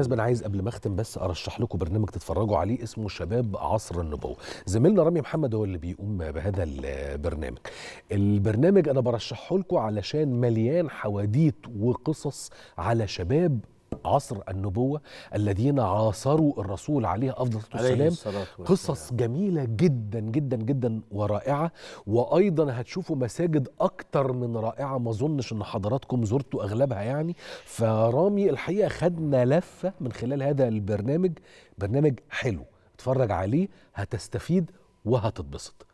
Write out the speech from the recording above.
بالمناسبه انا عايز قبل ما اختم بس ارشح لكم برنامج تتفرجوا عليه اسمه شباب عصر النبوه زميلنا رامي محمد هو اللي بيقوم بهذا البرنامج البرنامج انا برشحه لكم علشان مليان حواديت وقصص على شباب عصر النبوة الذين عاصروا الرسول عليه أفضل الصلاة والسلام قصص جميلة جدا جدا جدا ورائعة وأيضا هتشوفوا مساجد أكتر من رائعة ما أظنش أن حضراتكم زرتوا أغلبها يعني فرامي الحقيقة خدنا لفة من خلال هذا البرنامج برنامج حلو اتفرج عليه هتستفيد وهتتبسط